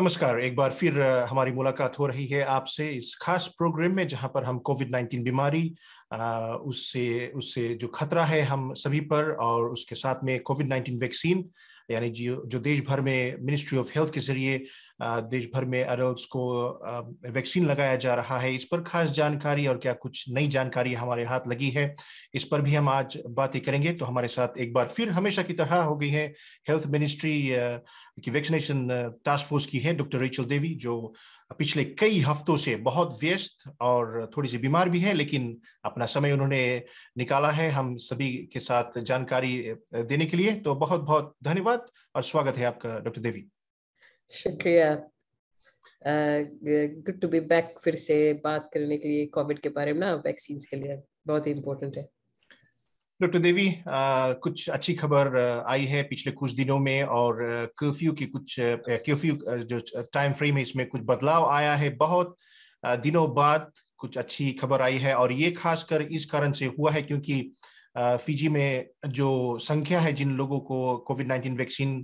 नमस्कार एक बार फिर हमारी मुलाकात हो रही है आपसे इस खास प्रोग्राम में जहां पर हम कोविड 19 बीमारी उससे उससे जो खतरा है हम सभी पर और उसके साथ में कोविड नाइन्टीन वैक्सीन यानी जो जो देश भर में मिनिस्ट्री ऑफ हेल्थ के जरिए देश भर में अडल्ट को वैक्सीन लगाया जा रहा है इस पर खास जानकारी और क्या कुछ नई जानकारी हमारे हाथ लगी है इस पर भी हम आज बातें करेंगे तो हमारे साथ एक बार फिर हमेशा की तरह हो गई है हेल्थ मिनिस्ट्री की वैक्सीनेशन टास्क फोर्स की है डॉक्टर रेचल देवी जो पिछले कई हफ्तों से बहुत व्यस्त और थोड़ी सी बीमार भी है लेकिन अपना समय उन्होंने निकाला है हम सभी के साथ जानकारी देने के लिए तो बहुत बहुत धन्यवाद और स्वागत है आपका डॉक्टर देवी शुक्रिया गुड टू बी बैक फिर से बात करने के लिए कोविड के बारे में ना वैक्सीन के लिए बहुत ही इम्पोर्टेंट है डॉक्टर देवी आ, कुछ अच्छी खबर आई है पिछले कुछ दिनों में और कर्फ्यू की कुछ कर्फ्यू जो टाइम फ्रेम है इसमें कुछ बदलाव आया है बहुत दिनों बाद कुछ अच्छी खबर आई है और ये खासकर इस कारण से हुआ है क्योंकि फिजी में जो संख्या है जिन लोगों को कोविड नाइन्टीन वैक्सीन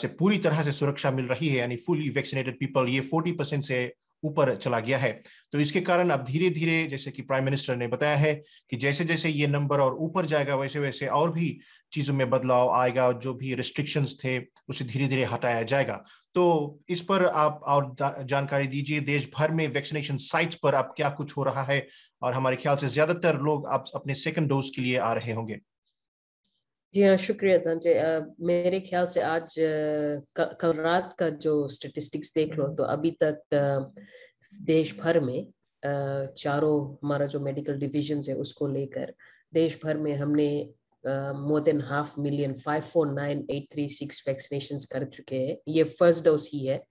से पूरी तरह से सुरक्षा मिल रही है यानी फुली वैक्सीनेटेड पीपल ये फोर्टी परसेंट से ऊपर चला गया है तो इसके कारण अब धीरे धीरे जैसे कि प्राइम मिनिस्टर ने बताया है कि जैसे जैसे ये नंबर और ऊपर जाएगा वैसे वैसे और भी चीजों में बदलाव आएगा और जो भी रिस्ट्रिक्शंस थे उसे धीरे धीरे हटाया जाएगा तो इस पर आप और जानकारी दीजिए देश भर में वैक्सीनेशन साइट्स पर अब क्या कुछ हो रहा है और हमारे ख्याल से ज्यादातर लोग अब अपने सेकेंड डोज के लिए आ रहे होंगे जी हाँ शुक्रिया तंजय मेरे ख्याल से आज कल रात का जो स्टेटिस्टिक्स देख लो तो अभी तक देश भर में चारों हमारा जो मेडिकल डिविजन है उसको लेकर देश भर में हमने more than half million five four nine eight three six vaccination कर चुके हैं ये फर्स्ट डोज ही है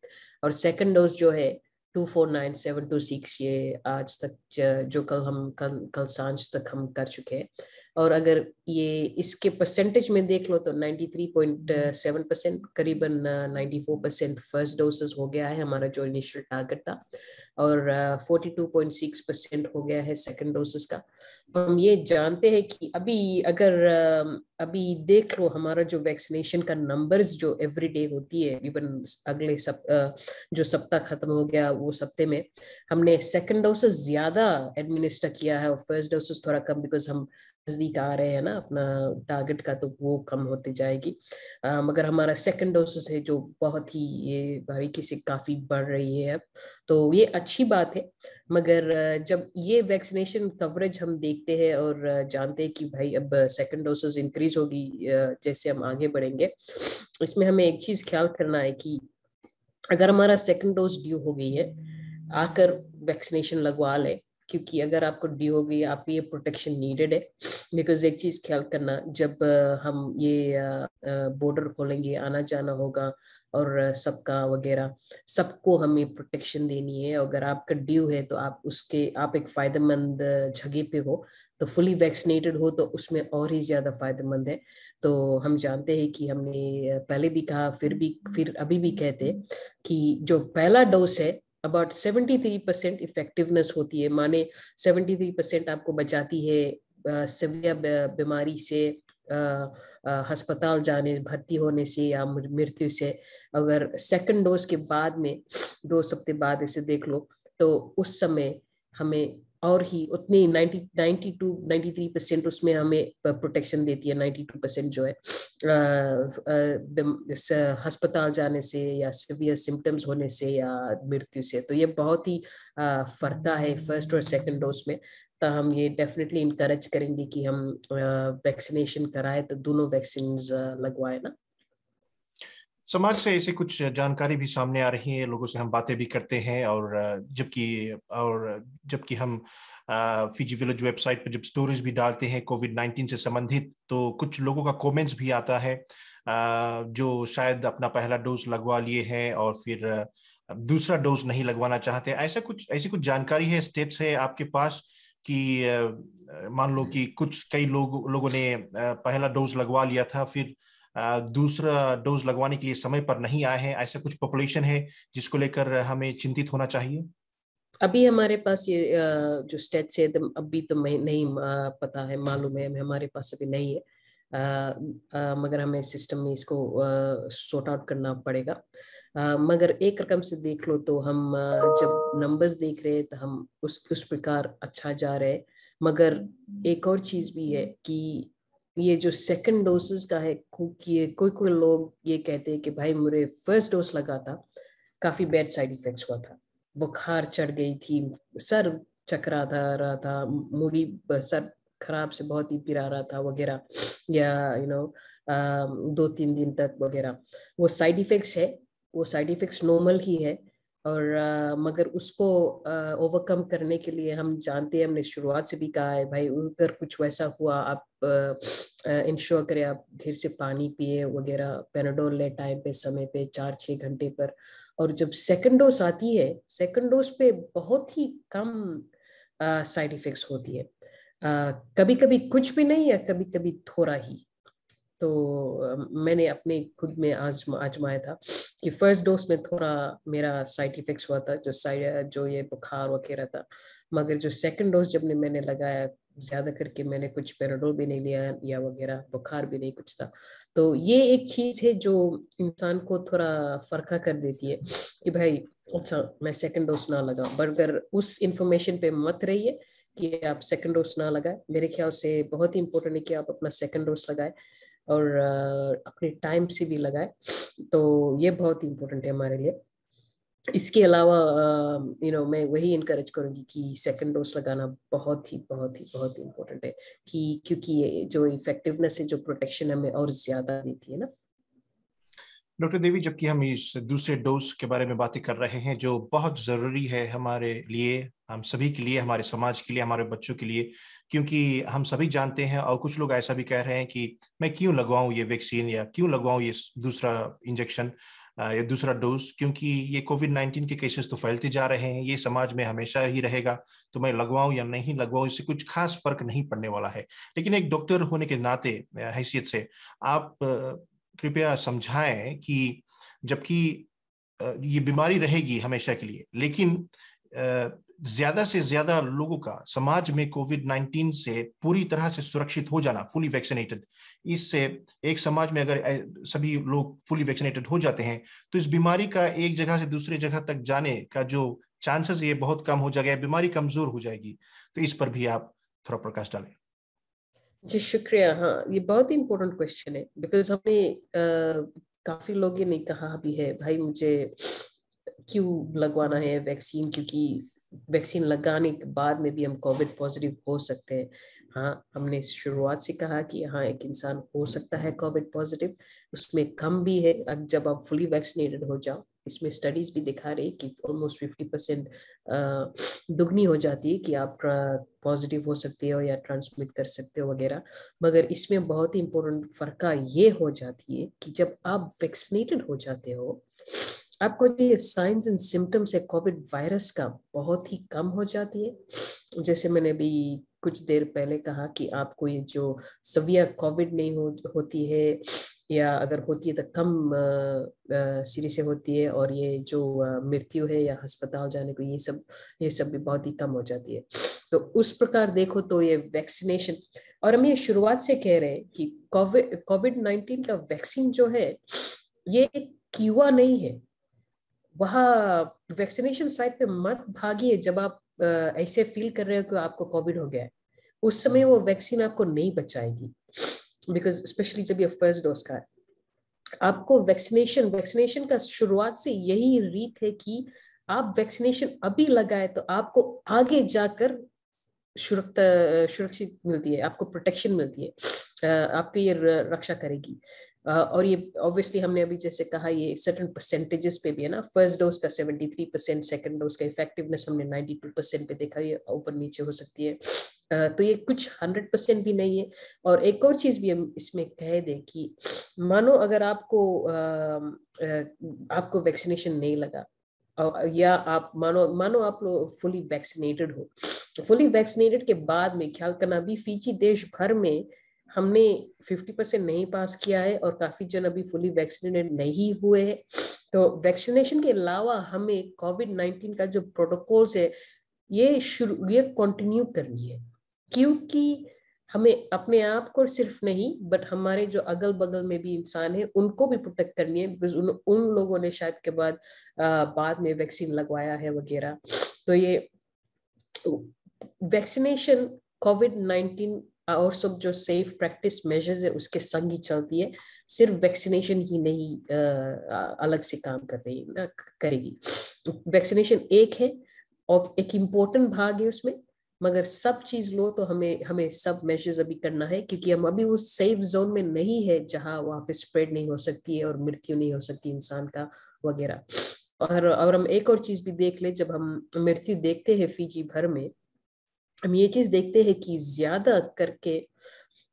और सेकेंड डोज जो है two four nine seven two six ये आज तक जो कल हम कल कल सांझ तक हम कर चुके हैं और अगर ये इसके परसेंटेज में देख लो तो 93.7 परसेंट करीबन 94 परसेंट फर्स्ट डोसेस हो गया है हमारा जो इनिशियल टारगेट था और 42.6 परसेंट हो गया है सेकंड डोसेस का हम ये जानते हैं कि अभी अगर अभी देख लो हमारा जो वैक्सीनेशन का नंबर्स जो एवरी डे होती है इवन अगले सप जो सप्ताह खत्म हो गया वो सप्ते में हमने सेकंड डोसेस ज्यादा एडमिनिस्टर किया है और फर्स्ट डोसेस थोड़ा कम बिकॉज हम नज़दीक आ रहे हैं ना अपना टारगेट का तो वो कम होती जाएगी आ, मगर हमारा सेकंड डोसेस है जो बहुत ही ये बारीकी से काफ़ी बढ़ रही है अब तो ये अच्छी बात है मगर जब ये वैक्सीनेशन कवरेज हम देखते हैं और जानते हैं कि भाई अब सेकंड डोसेस इंक्रीज होगी जैसे हम आगे बढ़ेंगे इसमें हमें एक चीज़ ख्याल करना है कि अगर हमारा सेकेंड डोज ड्यू हो गई है आकर वैक्सीनेशन लगवा ले क्योंकि अगर आपको डी हो गई आप ये प्रोटेक्शन नीडेड है बिकॉज एक चीज़ ख्याल करना जब हम ये बॉर्डर खोलेंगे आना जाना होगा और सबका वगैरह सबको हमें प्रोटेक्शन देनी है अगर आपका ड्यू है तो आप उसके आप एक फ़ायदेमंद जगह पे हो तो फुली वैक्सीनेटेड हो तो उसमें और ही ज़्यादा फायदेमंद है तो हम जानते हैं कि हमने पहले भी कहा फिर भी फिर अभी भी कहते कि जो पहला डोज है अबाउट 73% इफेक्टिवनेस होती है माने 73% आपको बचाती है सिवियर बीमारी से अस्पताल जाने भर्ती होने से या मृत्यु से अगर सेकंड डोज के बाद में दो सप्ते बाद इसे देख लो तो उस समय हमें और ही उतनी टू नाइन्टी थ्री परसेंट उसमें हमें प्रोटेक्शन देती है नाइन्टी टू परसेंट जो है अस्पताल जाने से या सिवियर सिम्टम्स होने से या मृत्यु से तो ये बहुत ही फर्दा है फर्स्ट और सेकंड डोज में तो हम ये डेफिनेटली इंकरेज करेंगे कि हम वैक्सीनेशन कराए तो दोनों वैक्सीन लगवाए ना समाज से ऐसी कुछ जानकारी भी सामने आ रही है लोगों से हम बातें भी करते हैं और जबकि और जबकि हम फिजी विलेज वेबसाइट पर जब स्टोरीज भी डालते हैं कोविड नाइन्टीन से संबंधित तो कुछ लोगों का कमेंट्स भी आता है जो शायद अपना पहला डोज लगवा लिए हैं और फिर दूसरा डोज नहीं लगवाना चाहते ऐसा कुछ ऐसी कुछ जानकारी है स्टेट से आपके पास कि मान लो कि कुछ कई लोग लोगों ने पहला डोज लगवा लिया था फिर दूसरा डोज लगवाने के लिए समय पर नहीं आए हैं ऐसा कुछ पॉपुलेशन है जिसको लेकर हमें चिंतित होना चाहिए अभी हमारे पास ये जो स्टेट से तो अभी तो नहीं पता है मालूम है हमारे पास अभी नहीं है आ, आ, मगर हमें सिस्टम में इसको सॉर्ट आउट करना पड़ेगा आ, मगर एक रकम से देख लो तो हम जब नंबर्स देख रहे हैं तो हम उस उस प्रकार अच्छा जा रहे हैं मगर एक और चीज भी है कि ये जो सेकंड डोसेस का है ये कोई कोई लोग ये कहते हैं कि भाई मुझे फर्स्ट डोज लगा था काफी बैड साइड इफेक्ट्स हुआ था बुखार चढ़ गई थी सर चकरा था रहा था मूडी सर खराब से बहुत ही पिरा रहा था वगैरह या यू नो दो तीन दिन तक वगैरह वो साइड इफेक्ट्स है वो साइड इफेक्ट्स नॉर्मल ही है और आ, मगर उसको ओवरकम करने के लिए हम जानते हैं हमने शुरुआत से भी कहा है भाई अगर कुछ वैसा हुआ आप इंश्योर करें आप घर से पानी पिए वगैरह पेनाडोल ले टाइम पे समय पे चार छः घंटे पर और जब सेकंड डोज आती है सेकंड डोज पे बहुत ही कम साइड इफेक्ट्स होती है आ, कभी कभी कुछ भी नहीं या कभी कभी थोड़ा ही तो मैंने अपने खुद में आज आजमाया था कि फर्स्ट डोज में थोड़ा मेरा साइड इफेक्ट हुआ था जो साइड जो ये बुखार वगैरह था मगर जो सेकंड डोज जब ने मैंने लगाया ज़्यादा करके मैंने कुछ पेराडोल भी नहीं लिया या वगैरह बुखार भी नहीं कुछ था तो ये एक चीज़ है जो इंसान को थोड़ा फर्का कर देती है कि भाई अच्छा मैं सेकंड डोज ना लगाऊ बट अगर उस इंफॉर्मेशन पे मत रहिए कि आप सेकंड डोज ना लगाए मेरे ख्याल से बहुत ही इंपॉर्टेंट है कि आप अपना सेकंड डोज लगाए और अपने टाइम से भी लगाए तो ये बहुत इम्पोर्टेंट है हमारे लिए इसके अलावा यू नो मैं वही इनक्रेज करूँगी कि सेकंड डोज लगाना बहुत ही बहुत ही बहुत इम्पोर्टेंट है कि क्योंकि ये जो इफेक्टिवनेस है जो प्रोटेक्शन हमें और ज़्यादा देती है ना डॉक्टर देवी जबकि हम इस दूसरे डोज के बारे में बातें कर रहे हैं जो बहुत ज़रूरी है हमारे लिए हम सभी के लिए हमारे समाज के लिए हमारे बच्चों के लिए क्योंकि हम सभी जानते हैं और कुछ लोग ऐसा भी कह रहे हैं कि मैं क्यों लगवाऊं ये वैक्सीन या क्यों लगवाऊं ये दूसरा इंजेक्शन या दूसरा डोज क्योंकि ये कोविड नाइन्टीन के केसेस तो फैलते जा रहे हैं ये समाज में हमेशा ही रहेगा तो मैं लगवाऊं या नहीं लगवाऊं इससे कुछ खास फर्क नहीं पड़ने वाला है लेकिन एक डॉक्टर होने के नाते हैसियत से आप कृपया समझाएं कि जबकि ये बीमारी रहेगी हमेशा के लिए लेकिन ज्यादा से ज्यादा लोगों का समाज में कोविड नाइन्टीन से पूरी तरह से सुरक्षित हो जाना फुली वैक्सीनेटेड इससे एक समाज में अगर सभी लोग फुली वैक्सीनेटेड हो जाते हैं तो इस बीमारी का एक जगह से दूसरे जगह तक जाने का जो चांसेस ये बहुत कम हो जाएगा बीमारी कमजोर हो जाएगी तो इस पर भी आप थोड़ा प्रकाश डालें जी शुक्रिया हाँ ये बहुत ही इम्पोर्टेंट क्वेश्चन है बिकॉज हमने काफी लोग ये नहीं कहा भी है भाई मुझे क्यों लगवाना है वैक्सीन क्योंकि वैक्सीन लगाने के बाद में भी हम कोविड पॉजिटिव हो सकते हैं हाँ हमने शुरुआत से कहा कि हाँ एक इंसान हो सकता है कोविड पॉजिटिव उसमें कम भी है जब आप फुली वैक्सीनेटेड हो जाओ इसमें स्टडीज भी दिखा रही कि ऑलमोस्ट फिफ्टी परसेंट दुगनी हो जाती है कि आप पॉजिटिव हो सकते हो या ट्रांसमिट कर सकते हो वगैरह मगर इसमें बहुत ही इम्पोर्टेंट फर्क ये हो जाती है कि जब आप वैक्सीनेटेड हो जाते हो आपको ये साइंस एंड सिम्टम्स है कोविड वायरस का बहुत ही कम हो जाती है जैसे मैंने अभी कुछ देर पहले कहा कि आपको ये जो सविया कोविड नहीं हो, होती है या अगर होती है तो कम सीरी से होती है और ये जो मृत्यु है या अस्पताल जाने को ये सब ये सब भी बहुत ही कम हो जाती है तो उस प्रकार देखो तो ये वैक्सीनेशन और हम ये शुरुआत से कह रहे हैं कि कोविड कोविड नाइन्टीन का वैक्सीन जो है ये क्यूआ नहीं है वहाँ वैक्सीनेशन साइट पे मत भागिए जब आप ऐसे फील कर रहे हो कि आपको कोविड हो गया है उस समय वो हाँ। वैक्सीन आपको नहीं बचाएगी बिकॉज स्पेशली जब ये फर्स्ट डोज का है आपको वैक्सीनेशन वैक्सीनेशन का शुरुआत से यही रीत है कि आप वैक्सीनेशन अभी लगाए तो आपको आगे जाकर सुरक्षित मिलती है आपको प्रोटेक्शन मिलती है आपकी ये रक्षा करेगी और ये ऑब्वियसली हमने अभी जैसे कहा ये सर्टन परसेंटेजेस पे भी है ना फर्स्ट डोज का seventy three percent second dose का इफेक्टिवनेस हमने नाइन्टी टू परसेंट पे देखा ये ऊपर नीचे हो सकती है तो ये कुछ हंड्रेड परसेंट भी नहीं है और एक और चीज़ भी हम इसमें कह दें कि मानो अगर आपको आपको वैक्सीनेशन नहीं लगा या आप मानो मानो आप लोग फुली वैक्सीनेटेड हो फुली तो वैक्सीनेटेड के बाद में ख्याल करना भी फीची देश भर में हमने 50 परसेंट नहीं पास किया है और काफी जन अभी फुली वैक्सीनेटेड नहीं हुए हैं तो वैक्सीनेशन के अलावा हमें कोविड नाइन्टीन का जो प्रोटोकॉल्स है ये शुरू ये कंटिन्यू करनी है क्योंकि हमें अपने आप को सिर्फ नहीं बट हमारे जो अगल बगल में भी इंसान है उनको भी प्रोटेक्ट करनी है बिकॉज उन, उन लोगों ने शायद के बाद आ, बाद में वैक्सीन लगवाया है वगैरह तो ये वैक्सीनेशन कोविड नाइन्टीन और सब जो सेफ प्रैक्टिस मेजर्स है उसके संग ही चलती है सिर्फ वैक्सीनेशन ही नहीं अलग से काम कर रही ना करेगी तो वैक्सीनेशन एक है और एक इम्पोर्टेंट भाग है उसमें मगर सब चीज लो तो हमें हमें सब मेजर्स अभी करना है क्योंकि हम अभी उस सेफ जोन में नहीं है जहाँ वहाँ पे स्प्रेड नहीं हो सकती है और मृत्यु नहीं हो सकती इंसान का वगैरह और और हम एक और चीज भी देख ले जब हम मृत्यु देखते हैं फीजी भर में हम ये चीज देखते हैं कि ज्यादा करके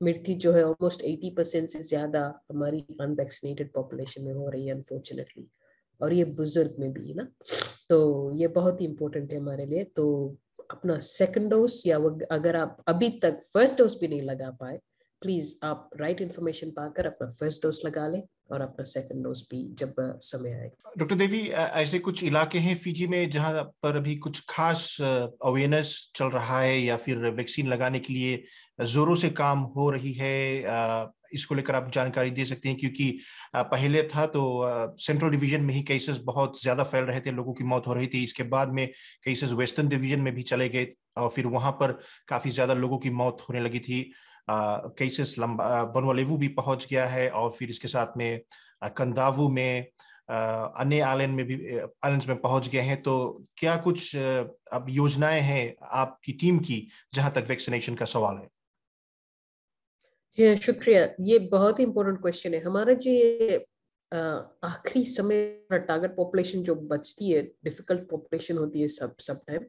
मृत्यु जो है ऑलमोस्ट एटी परसेंट से ज्यादा हमारी अनवैक्सीनेटेड पॉपुलेशन में हो रही है अनफॉर्चुनेटली और ये बुजुर्ग में भी है ना तो ये बहुत ही इम्पोर्टेंट है हमारे लिए तो अपना सेकंड डोज या अगर आप अभी तक फर्स्ट डोज भी नहीं लगा पाए प्लीज आप राइट इंफॉर्मेशन इन्फॉर्मेशन पाकर अपना फर्स्ट डोज लगा लें और आपका सेकंड डोज भी जब समय आएगा डॉक्टर देवी ऐसे कुछ इलाके हैं फिजी में जहां पर अभी कुछ खास अवेयरनेस चल रहा है या फिर वैक्सीन लगाने के लिए जोरों से काम हो रही है इसको लेकर आप जानकारी दे सकते हैं क्योंकि पहले था तो सेंट्रल डिवीजन में ही केसेस बहुत ज्यादा फैल रहे थे लोगों की मौत हो रही थी इसके बाद में केसेस वेस्टर्न डिवीजन में भी चले गए और फिर वहां पर काफी ज्यादा लोगों की मौत होने लगी थी केसेस बनवालेवू भी पहुंच गया है और फिर इसके साथ में कंदावू में अन्य आइलैंड में भी आइलैंड में पहुंच गए हैं तो क्या कुछ अब योजनाएं हैं आपकी टीम की जहां तक वैक्सीनेशन का सवाल है जी शुक्रिया ये बहुत ही इम्पोर्टेंट क्वेश्चन है हमारा जो ये आखिरी समय टारगेट पॉपुलेशन जो बचती है डिफिकल्ट पॉपुलेशन होती है सब सब टाइम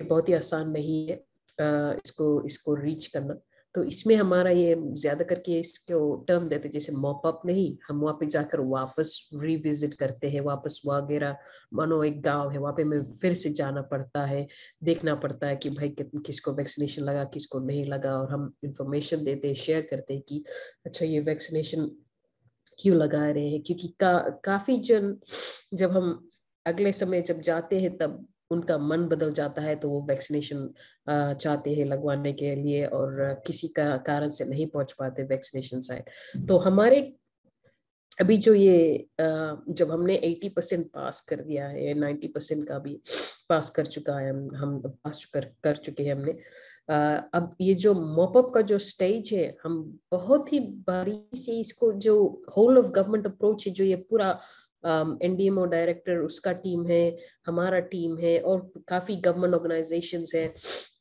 ये बहुत ही आसान नहीं है आ, इसको इसको रीच करना तो इसमें हमारा ये ज्यादा करके इसको टर्म देते जैसे मॉप अप नहीं हम वहाँ पे जाकर वापस रिविजिट करते हैं वापस वगैरह मानो एक गांव है वहाँ पे हमें फिर से जाना पड़ता है देखना पड़ता है कि भाई कि, किसको वैक्सीनेशन लगा किसको नहीं लगा और हम इंफॉर्मेशन देते हैं शेयर करते हैं कि अच्छा ये वैक्सीनेशन क्यों लगा रहे हैं क्योंकि का, काफी जन जब हम अगले समय जब जाते हैं तब उनका मन बदल जाता है तो वो वैक्सीनेशन चाहते हैं लगवाने के लिए और किसी का कारण से नहीं पहुंच पाते वैक्सीनेशन साइड तो हमारे अभी जो ये जब हमने 80 परसेंट पास कर दिया है 90 परसेंट का भी पास कर चुका है हम पास कर कर चुके हैं हमने अब ये जो मॉपअप का जो स्टेज है हम बहुत ही बारी से इसको जो होल ऑफ गवर्नमेंट अप्रोच है जो ये पूरा एनडीएमओ um, डायरेक्टर उसका टीम है हमारा टीम है और काफी गवर्नमेंट ऑर्गेनाइजेशन है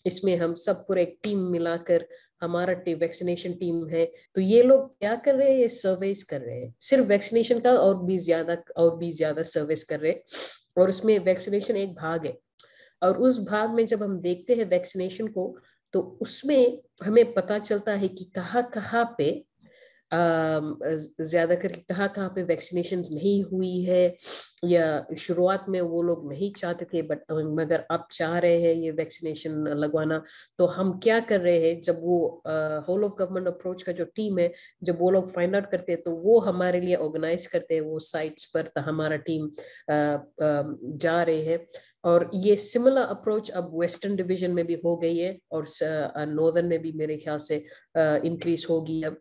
इसमें हम सब पूरे एक टीम मिलाकर हमारा टीम वैक्सीनेशन टीम है तो ये लोग क्या कर रहे हैं ये सर्वेस कर रहे हैं सिर्फ वैक्सीनेशन का और भी ज्यादा और भी ज्यादा सर्वेस कर रहे हैं और उसमें वैक्सीनेशन एक भाग है और उस भाग में जब हम देखते हैं वैक्सीनेशन को तो उसमें हमें पता चलता है कि कहाँ कहाँ पे ज़्यादा करके कहाँ कहाँ पे वैक्सीनेशन नहीं हुई है या शुरुआत में वो लोग नहीं चाहते थे बट मगर अब चाह रहे हैं ये वैक्सीनेशन लगवाना तो हम क्या कर रहे हैं जब वो होल ऑफ गवर्नमेंट अप्रोच का जो टीम है जब वो लोग फाइंड आउट करते हैं तो वो हमारे लिए ऑर्गेनाइज करते हैं वो साइट्स पर तो हमारा टीम आ, आ, जा रहे हैं और ये सिमिलर अप्रोच अब वेस्टर्न डिवीजन में भी हो गई है और नॉर्दर्न में भी मेरे ख्याल से इंक्रीज होगी अब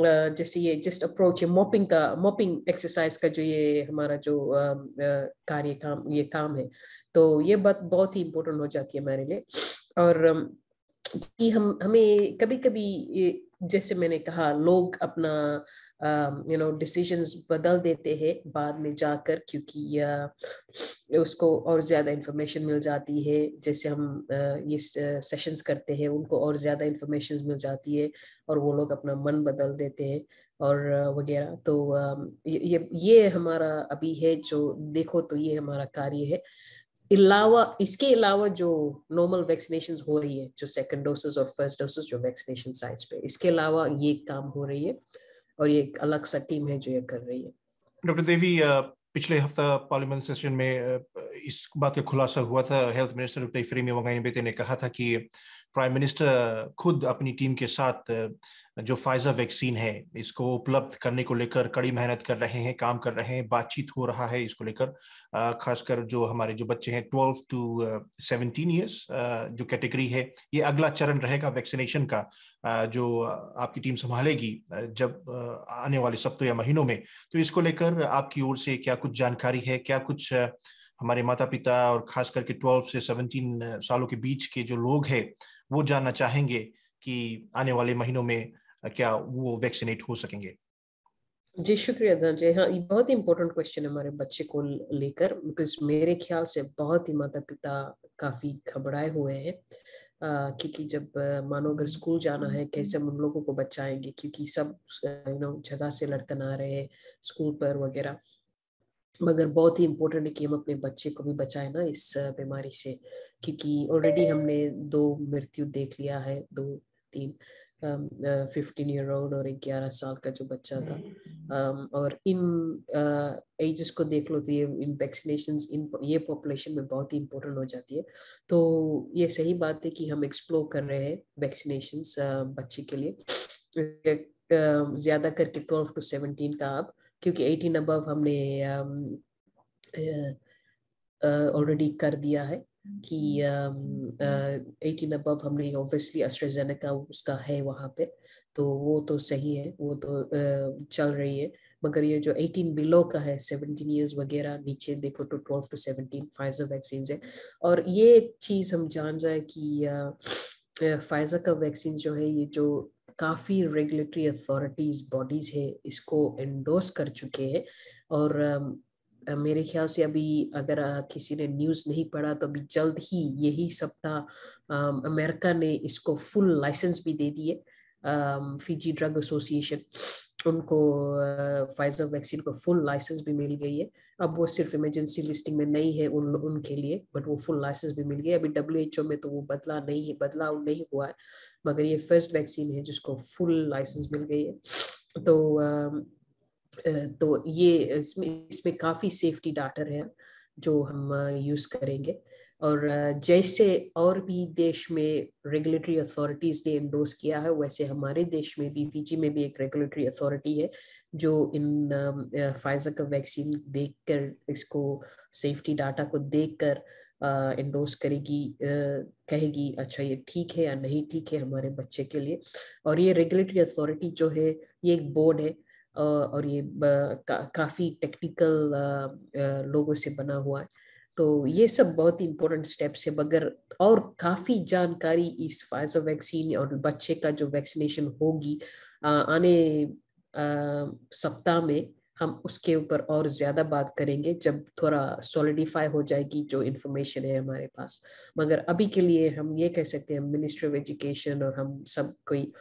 जैसे uh, ये जस्ट अप्रोच है मॉपिंग का मॉपिंग एक्सरसाइज का जो ये हमारा जो um, uh, कार्य काम ये काम है तो ये बात बहुत ही इम्पोर्टेंट हो जाती है हमारे लिए और um, कि हम हमें कभी कभी जैसे मैंने कहा लोग अपना यू नो डिसीजंस बदल देते हैं बाद में जाकर क्योंकि uh, उसको और ज़्यादा इंफॉर्मेशन मिल जाती है जैसे हम uh, ये सेशंस uh, करते हैं उनको और ज़्यादा इंफॉर्मेशन मिल जाती है और वो लोग अपना मन बदल देते हैं और वगैरह तो ये ये हमारा अभी है जो देखो तो ये हमारा कार्य है अलावा इसके अलावा जो नॉर्मल वैक्सीनेशन हो रही है जो सेकेंड डोसेस और फर्स्ट डोसेस जो वैक्सीनेशन साइट्स पे इसके अलावा ये काम हो रही है और ये एक अलग सा टीम है जो ये कर रही है डॉक्टर देवी पिछले हफ्ता पार्लियामेंट सेशन में इस बात का खुलासा हुआ था हेल्थ मिनिस्टर टेफरी में वंगाई बेते ने कहा था कि प्राइम मिनिस्टर खुद अपनी टीम के साथ जो फाइजर वैक्सीन है इसको उपलब्ध करने को लेकर कड़ी मेहनत कर रहे हैं काम कर रहे हैं बातचीत हो रहा है इसको लेकर खासकर जो हमारे जो बच्चे हैं ट्वेल्व टू सेवनटीन ईयर्स जो कैटेगरी है ये अगला चरण रहेगा वैक्सीनेशन का जो आपकी टीम संभालेगी जब आने वाले सप्ताह या महीनों में तो इसको लेकर आपकी ओर से क्या कुछ जानकारी है क्या कुछ हमारे माता पिता और खास करके 12 से 17 सालों के बीच के जो लोग हैं वो जानना चाहेंगे कि आने वाले महीनों में क्या वो वैक्सीनेट हो सकेंगे जी शुक्रिया धनंजय हाँ ये बहुत ही इम्पोर्टेंट क्वेश्चन है हमारे बच्चे को लेकर बिकॉज मेरे ख्याल से बहुत ही माता पिता काफ़ी घबराए हुए हैं क्योंकि जब मानो अगर स्कूल जाना है कैसे हम उन लोगों को बचाएंगे क्योंकि सब यू नो जगह से लड़कन आ रहे हैं स्कूल पर वगैरह मगर बहुत ही इम्पोर्टेंट है कि हम अपने बच्चे को भी बचाए ना इस बीमारी से क्योंकि ऑलरेडी हमने दो मृत्यु देख लिया है दो तीन फिफ्टीन ईयर ओल्ड और ग्यारह साल का जो बच्चा था um, और इन एजेस uh, को देख लो तो ये इन वैक्सीनेशन इन ये पॉपुलेशन में बहुत ही इम्पोर्टेंट हो जाती है तो ये सही बात है कि हम एक्सप्लोर कर रहे हैं वैक्सीनेशन uh, बच्चे के लिए uh, ज़्यादा करके ट्वेल्व टू सेवनटीन का आप क्योंकि एटीन अबव हमने ऑलरेडी um, uh, uh, कर दिया है कि eighteen hmm. Above um, uh, हमने ऑब्वियसली अस्ट्रेजेनिका उसका है वहाँ पे तो वो तो सही है वो तो uh, चल रही है मगर ये जो 18 बिलो का है 17 इयर्स वगैरह नीचे देखो तो 12 टू 17 फाइजर वैक्सीन है और ये चीज़ हम जान जाए कि फाइजर का वैक्सीन जो है ये जो काफ़ी रेगुलेटरी अथॉरिटीज़ बॉडीज़ है इसको एंडोर्स कर चुके हैं और मेरे ख्याल से अभी अगर किसी ने न्यूज़ नहीं पढ़ा तो अभी जल्द ही यही सप्ताह अमेरिका ने इसको फुल लाइसेंस भी दे दिए फिजी ड्रग एसोसिएशन उनको फाइजर वैक्सीन को फुल लाइसेंस भी मिल गई है अब वो सिर्फ इमरजेंसी लिस्टिंग में नहीं है उन उनके लिए बट वो फुल लाइसेंस भी मिल गया अभी डब्ल्यू एच ओ में तो वो बदला नहीं है बदलाव नहीं हुआ है मगर ये फर्स्ट वैक्सीन है जिसको फुल लाइसेंस मिल गई है तो तो ये इसमें इसमें काफ़ी सेफ्टी डाटा है जो हम यूज़ करेंगे और जैसे और भी देश में रेगुलेटरी अथॉरिटीज़ ने इंडोज किया है वैसे हमारे देश में भी फीजी में भी एक रेगुलेटरी अथॉरिटी है जो इन फाइजर का वैक्सीन देखकर इसको सेफ्टी डाटा को देखकर इंडोर्स करेगी कहेगी अच्छा ये ठीक है या नहीं ठीक है हमारे बच्चे के लिए और ये रेगुलेटरी अथॉरिटी जो है ये एक बोर्ड है और ये का, काफ़ी टेक्निकल लोगों से बना हुआ है तो ये सब बहुत ही इम्पोर्टेंट स्टेप्स है मगर और काफ़ी जानकारी इस फाइजर वैक्सीन और बच्चे का जो वैक्सीनेशन होगी आने सप्ताह में हम उसके ऊपर और ज़्यादा बात करेंगे जब थोड़ा सॉलिडिफाई हो जाएगी जो इन्फॉर्मेशन है हमारे पास मगर अभी के लिए हम ये कह सकते हैं मिनिस्ट्री ऑफ एजुकेशन और हम सब कोई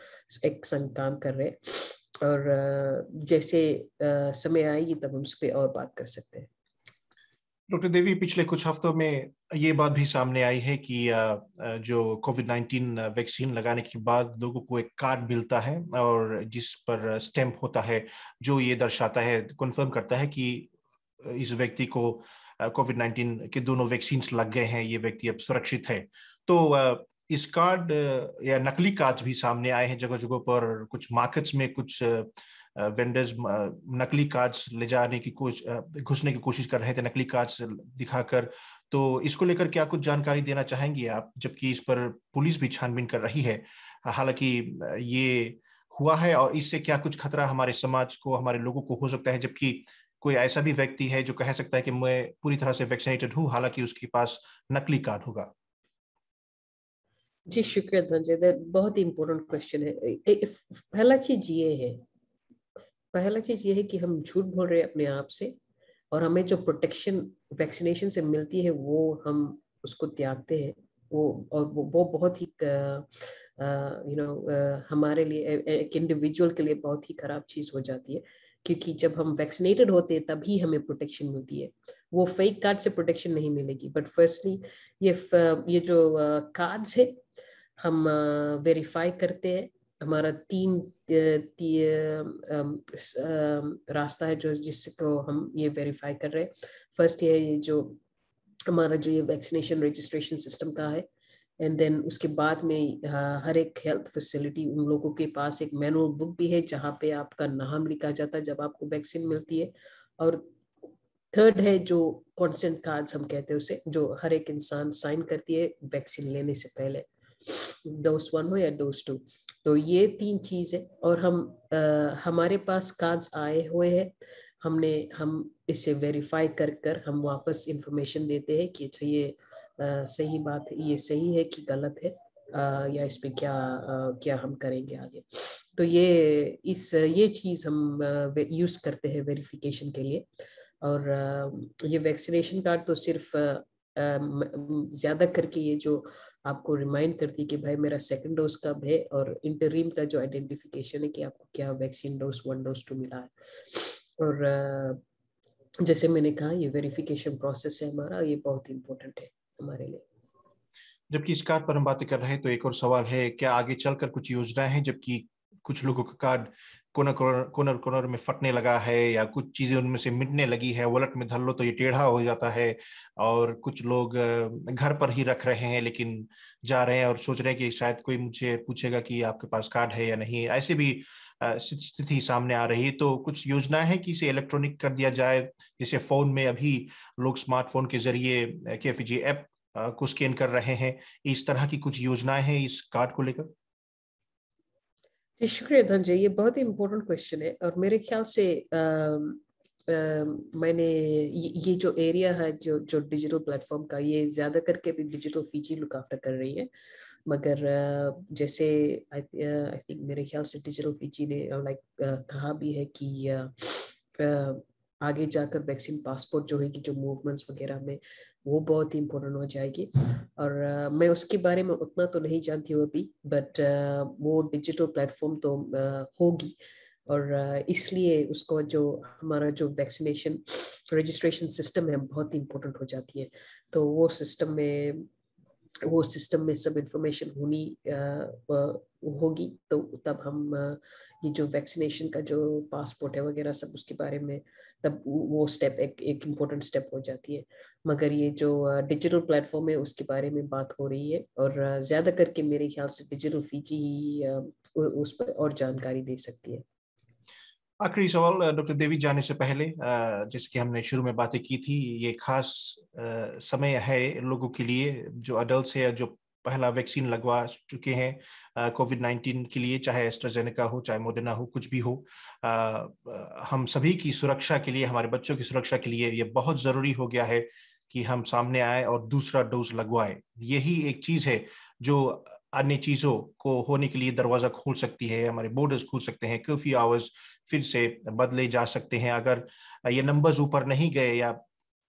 एक संग काम कर रहे हैं और जैसे समय आएगी तब हम उस पर और बात कर सकते हैं डॉक्टर देवी पिछले कुछ हफ्तों में ये बात भी सामने आई है कि जो कोविड नाइन्टीन वैक्सीन लगाने के बाद लोगों को एक कार्ड मिलता है और जिस पर स्टैंप होता है जो ये दर्शाता है कंफर्म करता है कि इस व्यक्ति को कोविड नाइन्टीन के दोनों वैक्सीन लग गए हैं ये व्यक्ति अब सुरक्षित है तो इस कार्ड या नकली कार्ड भी सामने आए हैं जगह जगह पर कुछ मार्केट्स में कुछ वेंडर्स नकली कार्ड्स ले जाने की कोश घुसने की कोशिश कर रहे थे तो नकली कार्ड्स दिखाकर तो इसको लेकर क्या कुछ जानकारी देना चाहेंगे आप जबकि इस पर पुलिस भी छानबीन कर रही है हालांकि ये हुआ है और इससे क्या कुछ खतरा हमारे समाज को हमारे लोगों को हो सकता है जबकि कोई ऐसा भी व्यक्ति है जो कह सकता है कि मैं पूरी तरह से वैक्सीनेटेड हूँ हालांकि उसके पास नकली कार्ड होगा जी शुक्रिया धनजय बहुत ही इम्पोर्टेंट क्वेश्चन है पहला चीज ये है पहला चीज ये है कि हम झूठ बोल रहे हैं अपने आप से और हमें जो प्रोटेक्शन वैक्सीनेशन से मिलती है वो हम उसको त्यागते हैं वो और वो, वो बहुत ही यू नो हमारे लिए एक इंडिविजुअल के लिए बहुत ही खराब चीज हो जाती है क्योंकि जब हम वैक्सीनेटेड होते हैं तभी हमें प्रोटेक्शन मिलती है वो फेक कार्ड से प्रोटेक्शन नहीं मिलेगी बट फर्स्टली ये ये जो कार्ड्स है हम वेरीफाई करते हैं हमारा तीन रास्ता है जो जिसको हम ये वेरीफाई कर रहे हैं फर्स्ट ये है ये जो हमारा जो ये वैक्सीनेशन रजिस्ट्रेशन सिस्टम का है एंड देन उसके बाद में हर एक हेल्थ फैसिलिटी उन लोगों के पास एक मैनुअल बुक भी है जहाँ पे आपका नाम लिखा जाता है जब आपको वैक्सीन मिलती है और थर्ड है जो कॉन्सेंट कार्ड हम कहते हैं उसे जो हर एक इंसान साइन करती है वैक्सीन लेने से पहले डोज वन हो या डोज टू तो ये तीन चीज़ है और हम आ, हमारे पास कार्ड्स आए हुए हैं हमने हम इसे वेरीफाई कर कर हम वापस इंफॉर्मेशन देते हैं कि अच्छा ये आ, सही बात है ये सही है कि गलत है आ, या इस पर क्या आ, क्या हम करेंगे आगे तो ये इस ये चीज़ हम यूज़ करते हैं वेरिफिकेशन के लिए और ये वैक्सीनेशन कार्ड तो सिर्फ ज़्यादा करके ये जो आपको रिमाइंड करती है कि भाई मेरा सेकेंड डोज कब है और इंटरीम का जो आइडेंटिफिकेशन है कि आपको क्या vaccine dose one dose two मिला है और जैसे मैंने कहा ये वेरिफिकेशन प्रोसेस है हमारा ये बहुत इम्पोर्टेंट है हमारे लिए जबकि इस कार पर हम बातें कर रहे हैं तो एक और सवाल है क्या आगे चलकर कुछ योजनाएं हैं जबकि कुछ लोगों का कार्ड कोनर कोनर कोनर में फटने लगा है या कुछ चीजें उनमें से मिटने लगी है वॉलेट में धर लो तो ये टेढ़ा हो जाता है और कुछ लोग घर पर ही रख रहे हैं लेकिन जा रहे हैं और सोच रहे हैं कि शायद कोई मुझे पूछेगा कि आपके पास कार्ड है या नहीं ऐसे भी स्थिति सामने आ रही है तो कुछ योजना है कि इसे इलेक्ट्रॉनिक कर दिया जाए जिसे फोन में अभी लोग स्मार्टफोन के जरिए के ऐप को स्कैन कर रहे हैं इस तरह की कुछ योजनाएं हैं इस कार्ड को लेकर जी शुक्रिया धनजय ये बहुत ही इम्पोर्टेंट क्वेश्चन है और मेरे ख्याल से आ, आ, मैंने ये, ये जो एरिया है जो जो डिजिटल प्लेटफॉर्म का ये ज़्यादा करके भी डिजिटल फीची लुक आफ्टर कर रही है मगर जैसे आई थिंक मेरे ख्याल से डिजिटल फीची ने लाइक कहा भी है कि आगे जाकर वैक्सीन पासपोर्ट जो है कि जो मूवमेंट्स वगैरह में वो बहुत ही इम्पोर्टेंट हो जाएगी और uh, मैं उसके बारे में उतना तो नहीं जानती हूँ अभी बट uh, वो डिजिटल प्लेटफॉर्म तो uh, होगी और इसलिए उसको जो हमारा जो वैक्सीनेशन रजिस्ट्रेशन सिस्टम है बहुत ही इम्पोर्टेंट हो जाती है तो वो सिस्टम में वो सिस्टम में सब इंफॉर्मेशन होनी होगी तो तब हम ये जो वैक्सीनेशन का जो पासपोर्ट है वगैरह सब उसके बारे में तब वो स्टेप एक एक इम्पोर्टेंट स्टेप हो जाती है मगर ये जो डिजिटल प्लेटफॉर्म है उसके बारे में बात हो रही है और ज़्यादा करके मेरे ख्याल से डिजिटल फीची ही उस पर और जानकारी दे सकती है आखिरी सवाल डॉक्टर देवी जाने से पहले जैसे कि हमने शुरू में बातें की थी ये खास समय है लोगों के लिए जो अडल्ट है या जो पहला वैक्सीन लगवा चुके हैं कोविड नाइन्टीन के लिए चाहे एस्ट्राजेनेका हो चाहे मोडेना हो कुछ भी हो आ, हम सभी की सुरक्षा के लिए हमारे बच्चों की सुरक्षा के लिए ये बहुत जरूरी हो गया है कि हम सामने आए और दूसरा डोज लगवाए यही एक चीज है जो अन्य चीजों को होने के लिए दरवाजा खोल सकती है हमारे बोर्डर्स खोल सकते हैं कर्फ्यू आवर्स फिर से बदले जा सकते हैं अगर ये नंबर्स ऊपर नहीं गए या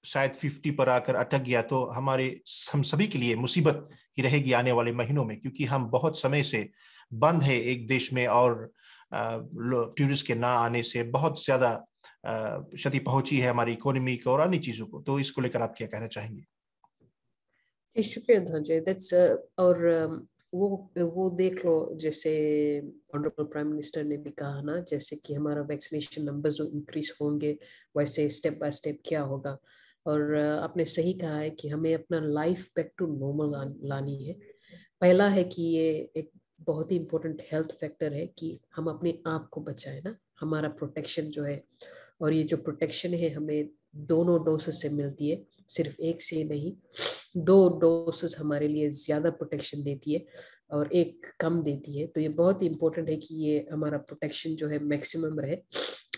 शायद 50 पर आकर अटक गया तो हमारे हम सभी के लिए मुसीबत ही रहेगी आने वाले महीनों में क्योंकि हम बहुत समय से बंद है एक देश में और टूरिस्ट के ना आने से बहुत ज्यादा क्षति पहुंची है हमारी इकोनॉमी को और अन्य चीजों को तो इसको लेकर आप क्या कहना चाहेंगे और वो वो देख लो जैसे ऑनरेबल प्राइम मिनिस्टर ने भी कहा ना जैसे कि हमारा वैक्सीनेशन नंबर्स इंक्रीज होंगे वैसे स्टेप बाय स्टेप क्या होगा और आपने सही कहा है कि हमें अपना लाइफ बैक टू नॉर्मल लानी है पहला है कि ये एक बहुत ही इम्पोर्टेंट हेल्थ फैक्टर है कि हम अपने आप को बचाए ना हमारा प्रोटेक्शन जो है और ये जो प्रोटेक्शन है हमें दोनों डोसेस से मिलती है सिर्फ एक से नहीं दो डोसेस हमारे लिए ज़्यादा प्रोटेक्शन देती है और एक कम देती है तो ये बहुत ही इम्पोर्टेंट है कि ये हमारा प्रोटेक्शन जो है मैक्सिमम रहे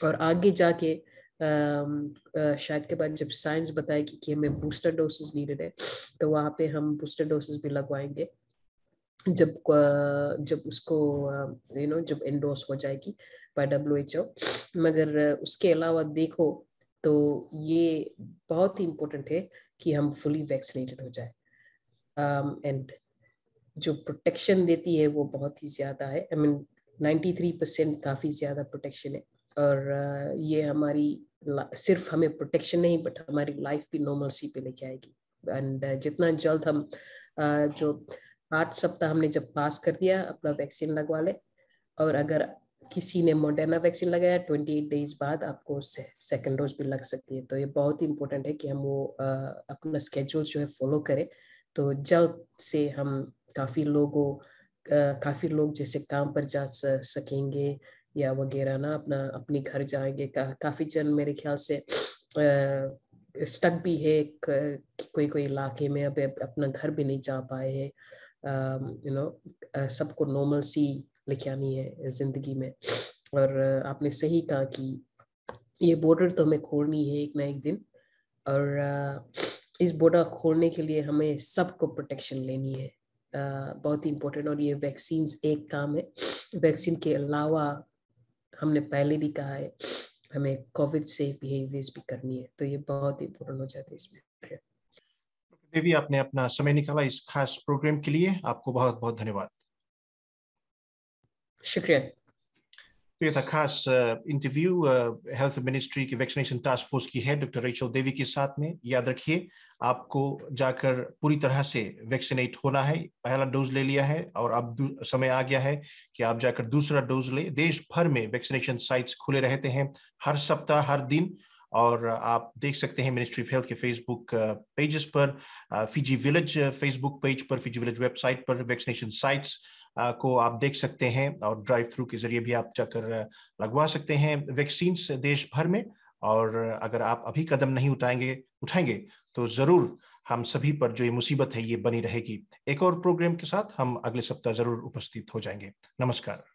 और आगे जाके शायद के बाद जब साइंस बताए कि, हमें बूस्टर डोसेस नीडेड है तो वहाँ पे हम बूस्टर डोसेस भी लगवाएंगे जब जब उसको यू नो जब एंडोर्स हो जाएगी बाय डब्ल्यू एच ओ मगर उसके अलावा देखो तो ये बहुत ही इम्पोर्टेंट है कि हम फुली वैक्सीनेटेड हो जाए एंड um, जो प्रोटेक्शन देती है वो बहुत ही ज़्यादा है I mean ninety three percent काफ़ी ज़्यादा प्रोटेक्शन है और ये हमारी सिर्फ हमें प्रोटेक्शन नहीं बट हमारी लाइफ भी नॉर्मल सी पे लेके आएगी एंड जितना जल्द हम जो आठ सप्ताह हमने जब पास कर दिया अपना वैक्सीन लगवा ले और अगर किसी ने मोडेना वैक्सीन लगाया ट्वेंटी एट डेज बाद आपको से, सेकेंड डोज भी लग सकती है तो ये बहुत ही इम्पोर्टेंट है कि हम वो आ, अपना स्केड्यूल जो है फॉलो करें तो जल्द से हम काफ़ी लोगों काफ़ी लोग जैसे काम पर जा सकेंगे या वगैरह ना अपना अपने घर जाएंगे का, काफी जन मेरे ख्याल से स्टक भी है कोई कोई इलाके में अब अपना घर भी नहीं जा पाए है यू नो सबको नॉर्मल सी लेके आनी है जिंदगी में और आपने सही कहा कि ये बॉर्डर तो हमें खोलनी है एक ना एक दिन और इस बॉर्डर खोलने के लिए हमें सबको प्रोटेक्शन लेनी है बहुत ही इम्पोर्टेंट और ये वैक्सीन एक काम है वैक्सीन के अलावा हमने पहले भी कहा है हमें कोविड सेफ बिहेवियर्स भी करनी है तो ये बहुत इम्पोर्टेंट हो जाता है इसमें देवी आपने अपना समय निकाला इस खास प्रोग्राम के लिए आपको बहुत बहुत धन्यवाद शुक्रिया प्रियता खास इंटरव्यू हेल्थ मिनिस्ट्री की वैक्सीनेशन टास्क फोर्स की है डॉक्टर रेचल देवी के साथ में याद रखिए आपको जाकर पूरी तरह से वैक्सीनेट होना है पहला डोज ले लिया है और अब समय आ गया है कि आप जाकर दूसरा डोज ले देश भर में वैक्सीनेशन साइट्स खुले रहते हैं हर सप्ताह हर दिन और आप देख सकते हैं मिनिस्ट्री ऑफ हेल्थ के फेसबुक पेजेस uh, पर फिजी विलेज फेसबुक पेज पर फिजी विलेज वेबसाइट पर वैक्सीनेशन साइट्स को आप देख सकते हैं और ड्राइव थ्रू के जरिए भी आप चक्कर लगवा सकते हैं वैक्सीन देश भर में और अगर आप अभी कदम नहीं उठाएंगे उठाएंगे तो ज़रूर हम सभी पर जो ये मुसीबत है ये बनी रहेगी एक और प्रोग्राम के साथ हम अगले सप्ताह जरूर उपस्थित हो जाएंगे नमस्कार